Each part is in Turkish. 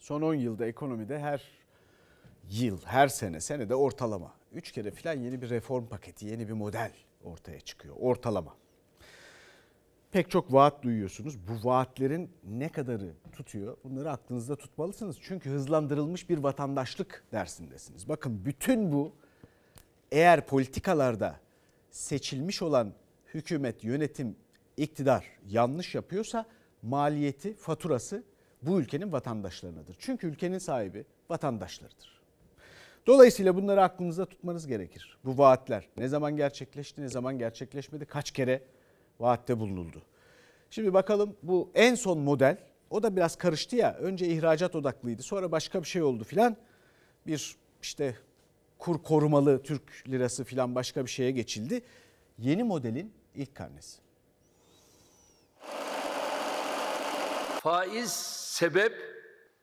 Son 10 yılda ekonomide her yıl, her sene, senede ortalama 3 kere filan yeni bir reform paketi, yeni bir model ortaya çıkıyor. Ortalama. Pek çok vaat duyuyorsunuz. Bu vaatlerin ne kadarı tutuyor? Bunları aklınızda tutmalısınız. Çünkü hızlandırılmış bir vatandaşlık dersindesiniz. Bakın bütün bu eğer politikalarda seçilmiş olan hükümet, yönetim, iktidar yanlış yapıyorsa maliyeti, faturası bu ülkenin vatandaşlarınadır. Çünkü ülkenin sahibi vatandaşlarıdır. Dolayısıyla bunları aklınızda tutmanız gerekir. Bu vaatler ne zaman gerçekleşti, ne zaman gerçekleşmedi, kaç kere vaatte bulunuldu. Şimdi bakalım bu en son model o da biraz karıştı ya. Önce ihracat odaklıydı sonra başka bir şey oldu filan. Bir işte kur korumalı Türk lirası filan başka bir şeye geçildi. Yeni modelin ilk karnesi. Faiz sebep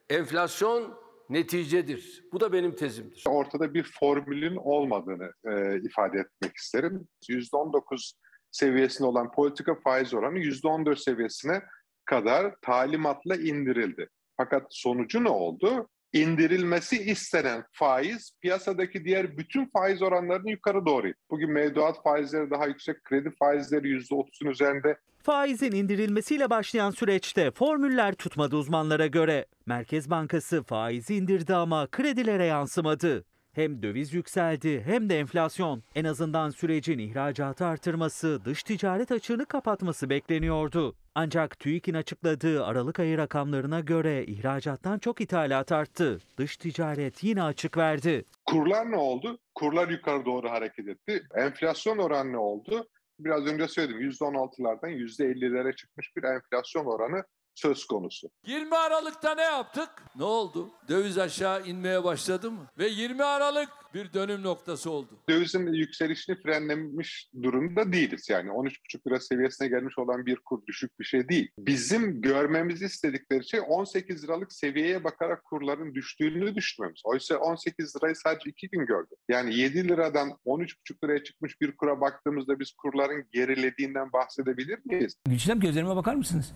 enflasyon neticedir. Bu da benim tezimdir. Ortada bir formülün olmadığını e, ifade etmek isterim. %19 seviyesinde olan politika faiz oranı %14 seviyesine kadar talimatla indirildi. Fakat sonucu ne oldu? indirilmesi istenen faiz piyasadaki diğer bütün faiz oranlarını yukarı doğru. Bugün mevduat faizleri daha yüksek, kredi faizleri %30'un üzerinde. Faizin indirilmesiyle başlayan süreçte formüller tutmadı uzmanlara göre. Merkez Bankası faizi indirdi ama kredilere yansımadı. Hem döviz yükseldi hem de enflasyon. En azından sürecin ihracatı artırması, dış ticaret açığını kapatması bekleniyordu. Ancak TÜİK'in açıkladığı Aralık ayı rakamlarına göre ihracattan çok ithalat arttı. Dış ticaret yine açık verdi. Kurlar ne oldu? Kurlar yukarı doğru hareket etti. Enflasyon oranı ne oldu? Biraz önce söyledim %16'lardan %50'lere çıkmış bir enflasyon oranı söz konusu. 20 Aralık'ta ne yaptık? Ne oldu? Döviz aşağı inmeye başladı mı? Ve 20 Aralık bir dönüm noktası oldu. Dövizin yükselişini frenlemiş durumda değiliz. Yani 13,5 lira seviyesine gelmiş olan bir kur düşük bir şey değil. Bizim görmemizi istedikleri şey 18 liralık seviyeye bakarak kurların düştüğünü düşünmemiz. Oysa 18 lirayı sadece 2 gün gördük. Yani 7 liradan 13,5 liraya çıkmış bir kura baktığımızda biz kurların gerilediğinden bahsedebilir miyiz? Gülçin gözlerime bakar mısınız?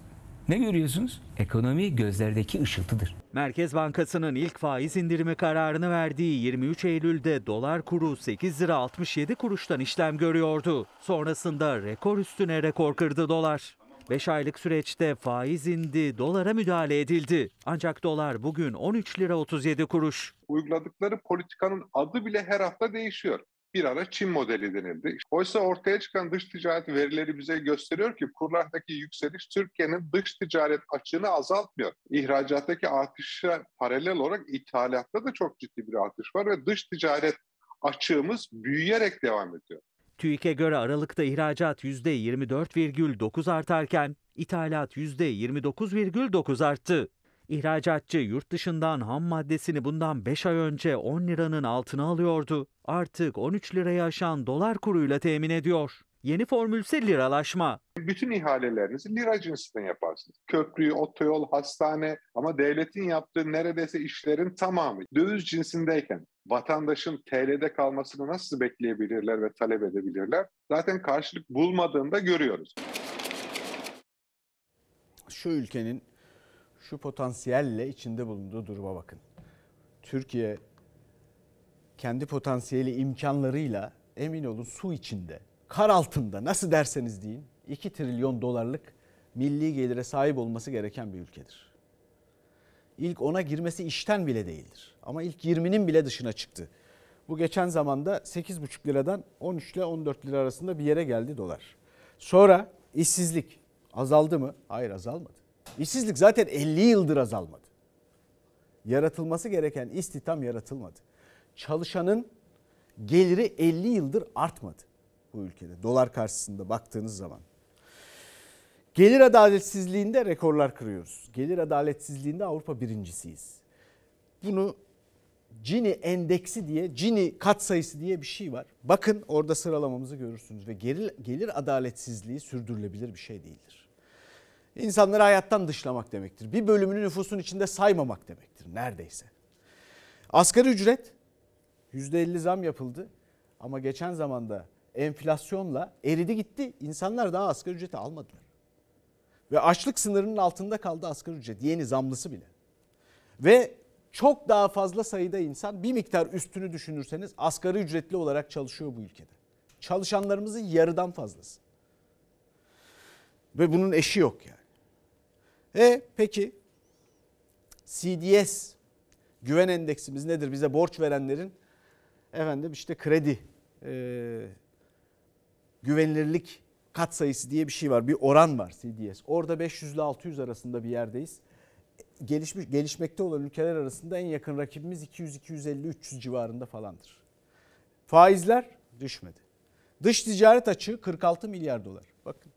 Ne görüyorsunuz? Ekonomi gözlerdeki ışıltıdır. Merkez Bankası'nın ilk faiz indirimi kararını verdiği 23 Eylül'de dolar kuru 8 lira 67 kuruştan işlem görüyordu. Sonrasında rekor üstüne rekor kırdı dolar. 5 aylık süreçte faiz indi, dolara müdahale edildi. Ancak dolar bugün 13 lira 37 kuruş. Uyguladıkları politikanın adı bile her hafta değişiyor bir ara Çin modeli denildi. Oysa ortaya çıkan dış ticaret verileri bize gösteriyor ki kurlardaki yükseliş Türkiye'nin dış ticaret açığını azaltmıyor. İhracattaki artışa paralel olarak ithalatta da çok ciddi bir artış var ve dış ticaret açığımız büyüyerek devam ediyor. TÜİK'e göre Aralık'ta ihracat %24,9 artarken ithalat %29,9 arttı. İhracatçı yurt dışından ham maddesini bundan 5 ay önce 10 liranın altına alıyordu. Artık 13 liraya aşan dolar kuruyla temin ediyor. Yeni formülse ise liralaşma. Bütün ihalelerinizi lira cinsinden yaparsınız. Köprü, otoyol, hastane ama devletin yaptığı neredeyse işlerin tamamı döviz cinsindeyken vatandaşın TL'de kalmasını nasıl bekleyebilirler ve talep edebilirler? Zaten karşılık bulmadığında görüyoruz. Şu ülkenin şu potansiyelle içinde bulunduğu duruma bakın. Türkiye kendi potansiyeli imkanlarıyla emin olun su içinde, kar altında nasıl derseniz deyin 2 trilyon dolarlık milli gelire sahip olması gereken bir ülkedir. İlk ona girmesi işten bile değildir. Ama ilk 20'nin bile dışına çıktı. Bu geçen zamanda 8,5 liradan 13 ile 14 lira arasında bir yere geldi dolar. Sonra işsizlik azaldı mı? Hayır azalmadı. İşsizlik zaten 50 yıldır azalmadı. Yaratılması gereken istihdam yaratılmadı. Çalışanın geliri 50 yıldır artmadı bu ülkede. Dolar karşısında baktığınız zaman. Gelir adaletsizliğinde rekorlar kırıyoruz. Gelir adaletsizliğinde Avrupa birincisiyiz. Bunu Cini endeksi diye, Cini katsayısı diye bir şey var. Bakın orada sıralamamızı görürsünüz ve gelir, gelir adaletsizliği sürdürülebilir bir şey değildir insanları hayattan dışlamak demektir. Bir bölümünü nüfusun içinde saymamak demektir neredeyse. Asgari ücret %50 zam yapıldı ama geçen zamanda enflasyonla eridi gitti. İnsanlar daha asgari ücreti almadılar. Ve açlık sınırının altında kaldı asgari ücret yeni zamlısı bile. Ve çok daha fazla sayıda insan bir miktar üstünü düşünürseniz asgari ücretli olarak çalışıyor bu ülkede. Çalışanlarımızın yarıdan fazlası. Ve bunun eşi yok yani. E peki CDS güven endeksimiz nedir? Bize borç verenlerin efendim işte kredi e, güvenilirlik kat sayısı diye bir şey var. Bir oran var CDS. Orada 500 ile 600 arasında bir yerdeyiz. Gelişmiş, gelişmekte olan ülkeler arasında en yakın rakibimiz 200, 250, 300 civarında falandır. Faizler düşmedi. Dış ticaret açığı 46 milyar dolar. Bakın